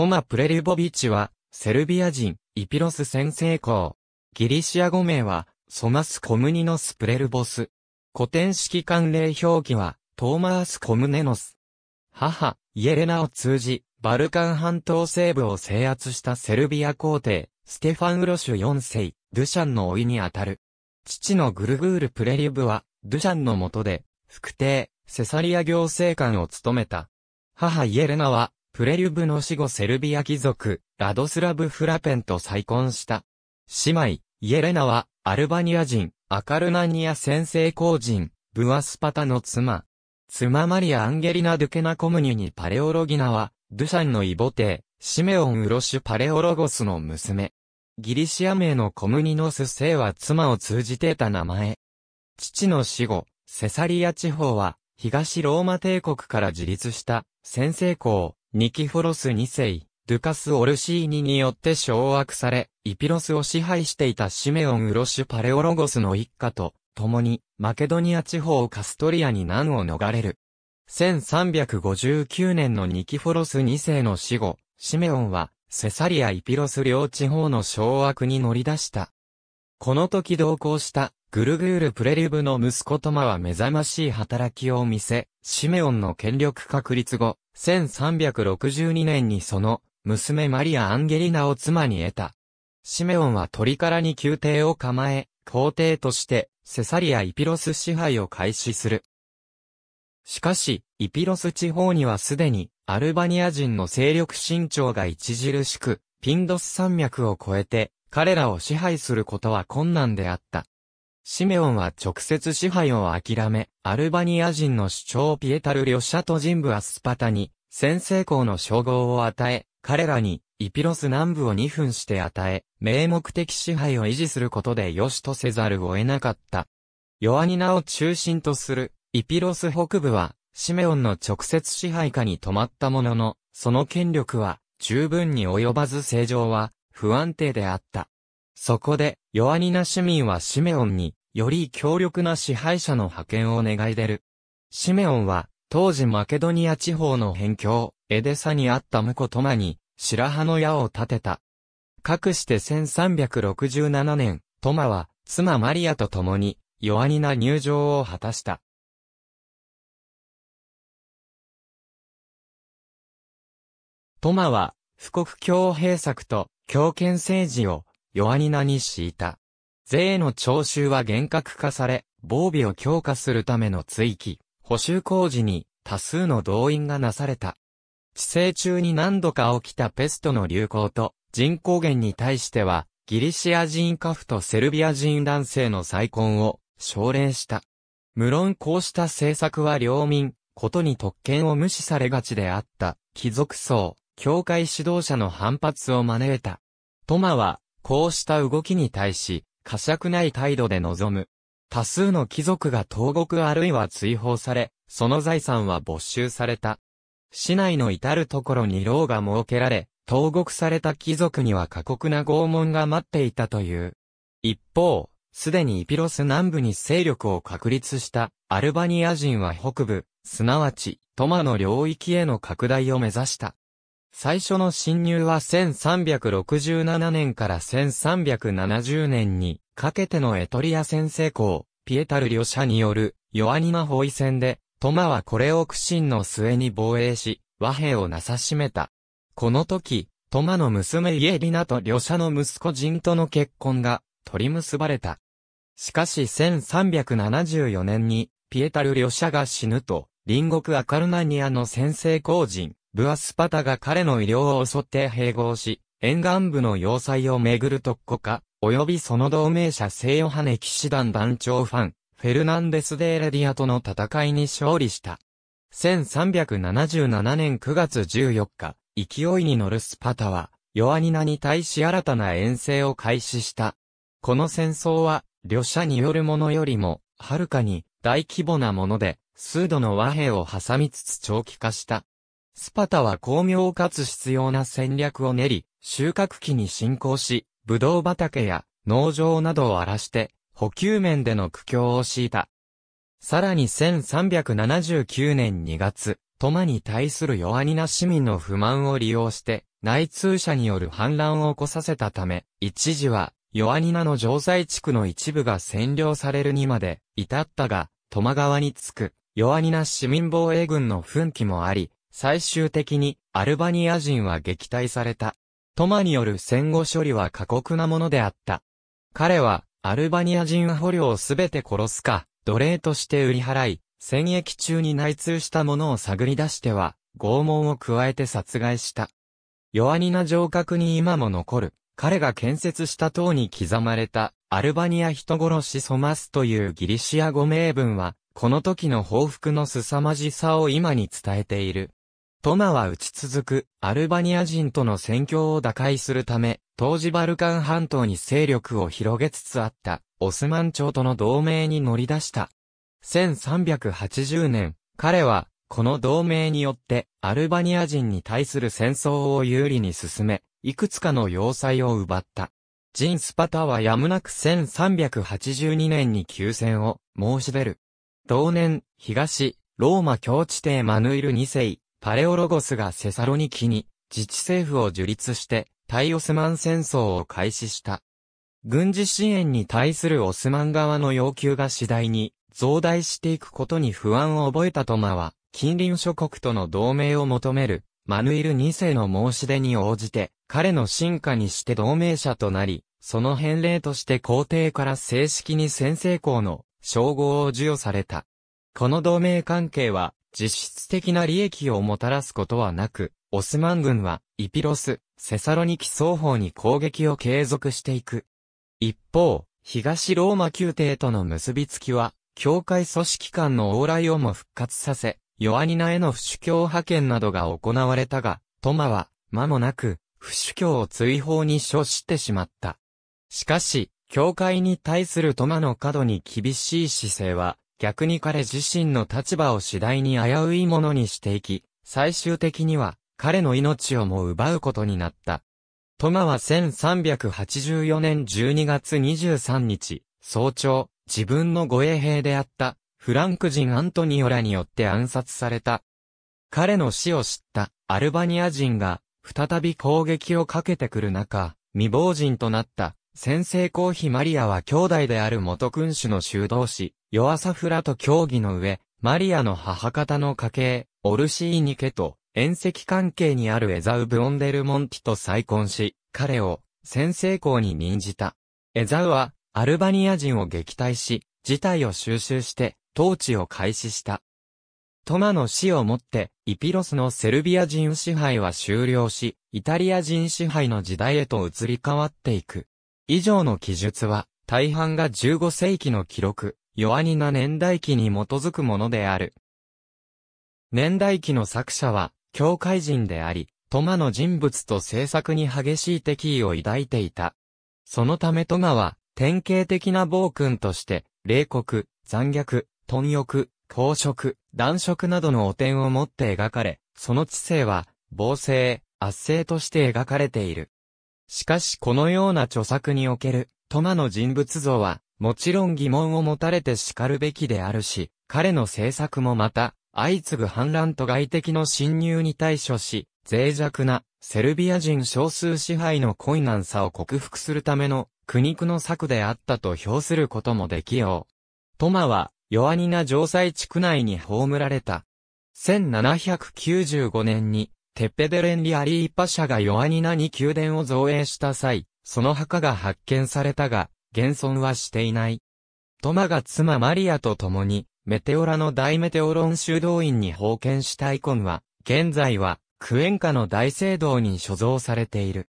トマ・プレリュボビッチは、セルビア人、イピロス先生校。ギリシア語名は、ソマス・コムニノス・プレルボス。古典式慣例表記は、トーマース・コムネノス。母、イエレナを通じ、バルカン半島西部を制圧したセルビア皇帝、ステファン・ウロシュ4世、ドゥシャンの老いにあたる。父のグルグール・プレリュブは、ドゥシャンの下で、副帝、セサリア行政官を務めた。母イエレナは、プレリュブの死後セルビア貴族、ラドスラブ・フラペンと再婚した。姉妹、イエレナは、アルバニア人、アカルナニア先生公人、ブアスパタの妻。妻マリア・アンゲリナ・ドゥケナ・コムニュにパレオロギナは、ドゥシャンの異母帝、シメオン・ウロシュ・パレオロゴスの娘。ギリシア名のコムニノス姓は妻を通じてた名前。父の死後、セサリア地方は、東ローマ帝国から自立した、先制公、ニキフォロス2世、ドゥカス・オルシーニによって掌握され、イピロスを支配していたシメオン・ウロシュ・パレオロゴスの一家と、共に、マケドニア地方カストリアに難を逃れる。1359年のニキフォロス2世の死後、シメオンは、セサリア・イピロス両地方の掌握に乗り出した。この時同行したグルグール・プレリュブの息子トマは目覚ましい働きを見せ、シメオンの権力確立後、1362年にその、娘マリア・アンゲリナを妻に得た。シメオンは鳥からに宮廷を構え、皇帝として、セサリア・イピロス支配を開始する。しかし、イピロス地方にはすでに、アルバニア人の勢力伸長が著しく、ピンドス山脈を越えて、彼らを支配することは困難であった。シメオンは直接支配を諦め、アルバニア人の主張ピエタル・リョシャと人部アスパタに、先制校の称号を与え、彼らに、イピロス南部を2分して与え、名目的支配を維持することで良しとせざるを得なかった。ヨアニナを中心とする、イピロス北部は、シメオンの直接支配下に止まったものの、その権力は、十分に及ばず正常は、不安定であった。そこで、ヨアニナ市民はシメオンに、より強力な支配者の派遣を願い出る。シメオンは、当時マケドニア地方の辺境、エデサにあった婿トマに、白羽の矢を立てた。かくして1367年、トマは、妻マリアと共に、ヨアニナ入場を果たした。トマは、富国強兵策と強権政治を弱になに敷いた。税の徴収は厳格化され、防備を強化するための追記、補修工事に多数の動員がなされた。治世中に何度か起きたペストの流行と人口減に対しては、ギリシア人家父とセルビア人男性の再婚を奨励した。無論こうした政策は領民、ことに特権を無視されがちであった、貴族層、教会指導者の反発を招いた。トマは、こうした動きに対し、過酌ない態度で臨む。多数の貴族が投獄あるいは追放され、その財産は没収された。市内の至るところに牢が設けられ、投獄された貴族には過酷な拷問が待っていたという。一方、すでにイピロス南部に勢力を確立したアルバニア人は北部、すなわち、トマの領域への拡大を目指した。最初の侵入は1367年から1370年にかけてのエトリア先制校、ピエタル両者によるヨアニマ包囲戦で、トマはこれを苦心の末に防衛し、和平をなさしめた。この時、トマの娘イエリナと両者の息子ジンとの結婚が取り結ばれた。しかし1374年に、ピエタル両者が死ぬと、隣国アカルナニアの先制公人、ブアスパタが彼の医療を襲って併合し、沿岸部の要塞をめぐる特攻家、及びその同盟者聖ヨハネ騎士団団長ファン、フェルナンデス・デーレディアとの戦いに勝利した。1377年9月14日、勢いに乗るスパタは、ヨアニナに対し新たな遠征を開始した。この戦争は、旅者によるものよりも、はるかに、大規模なもので、数度の和平を挟みつつ長期化した。スパタは巧妙かつ必要な戦略を練り、収穫期に進行し、ブドウ畑や農場などを荒らして、補給面での苦境を敷いた。さらに1379年2月、トマに対する弱荷な市民の不満を利用して、内通者による反乱を起こさせたため、一時は、弱荷なの城西地区の一部が占領されるにまで、至ったが、トマ川に着く、弱荷な市民防衛軍の奮起もあり、最終的にアルバニア人は撃退された。トマによる戦後処理は過酷なものであった。彼はアルバニア人捕虜をすべて殺すか、奴隷として売り払い、戦役中に内通したものを探り出しては、拷問を加えて殺害した。弱にな城郭に今も残る、彼が建設した塔に刻まれた、アルバニア人殺しソマスというギリシア語名文は、この時の報復の凄まじさを今に伝えている。トマは打ち続く、アルバニア人との戦況を打開するため、当時バルカン半島に勢力を広げつつあった、オスマン朝との同盟に乗り出した。1380年、彼は、この同盟によって、アルバニア人に対する戦争を有利に進め、いくつかの要塞を奪った。ジンスパタはやむなく1382年に休戦を申し出る。同年、東、ローマ境地帝マヌイル2世、パレオロゴスがセサロニキに自治政府を樹立して対オスマン戦争を開始した。軍事支援に対するオスマン側の要求が次第に増大していくことに不安を覚えたトマは、近隣諸国との同盟を求めるマヌイル2世の申し出に応じて、彼の進化にして同盟者となり、その返礼として皇帝から正式に先制校の称号を授与された。この同盟関係は、実質的な利益をもたらすことはなく、オスマン軍は、イピロス、セサロニキ双方に攻撃を継続していく。一方、東ローマ宮廷との結びつきは、教会組織間の往来をも復活させ、ヨアニナへの不主教派遣などが行われたが、トマは、間もなく、不主教を追放に処してしまった。しかし、教会に対するトマの過度に厳しい姿勢は、逆に彼自身の立場を次第に危ういものにしていき、最終的には彼の命をも奪うことになった。トマは1384年12月23日、早朝、自分の護衛兵であったフランク人アントニオらによって暗殺された。彼の死を知ったアルバニア人が再び攻撃をかけてくる中、未亡人となった先ーヒーマリアは兄弟である元君主の修道士、ヨアサフラと協議の上、マリアの母方の家系、オルシーニ家と、遠石関係にあるエザウ・ブ・オンデル・モンティと再婚し、彼を、先制校に任じた。エザウは、アルバニア人を撃退し、事態を収集して、統治を開始した。トマの死をもって、イピロスのセルビア人支配は終了し、イタリア人支配の時代へと移り変わっていく。以上の記述は、大半が15世紀の記録。弱にな年代記に基づくものである。年代記の作者は、教会人であり、トマの人物と制作に激しい敵意を抱いていた。そのためトマは、典型的な暴君として、冷酷、残虐、貪欲、公職、断食などの汚点を持って描かれ、その知性は、暴政、圧政として描かれている。しかしこのような著作における、トマの人物像は、もちろん疑問を持たれて叱るべきであるし、彼の政策もまた、相次ぐ反乱と外敵の侵入に対処し、脆弱なセルビア人少数支配の困難さを克服するための苦肉の策であったと評することもできよう。トマは、弱荷な城塞地区内に葬られた。1795年に、テッペデレンリアリーパ社が弱荷なに宮殿を造営した際、その墓が発見されたが、現存はしていない。トマが妻マリアと共に、メテオラの大メテオロン修道院に奉献したイコンは、現在は、クエンカの大聖堂に所蔵されている。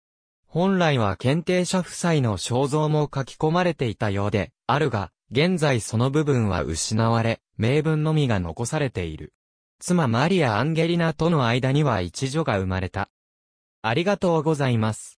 本来は検定者夫妻の肖像も書き込まれていたようで、あるが、現在その部分は失われ、名分のみが残されている。妻マリア・アンゲリナとの間には一女が生まれた。ありがとうございます。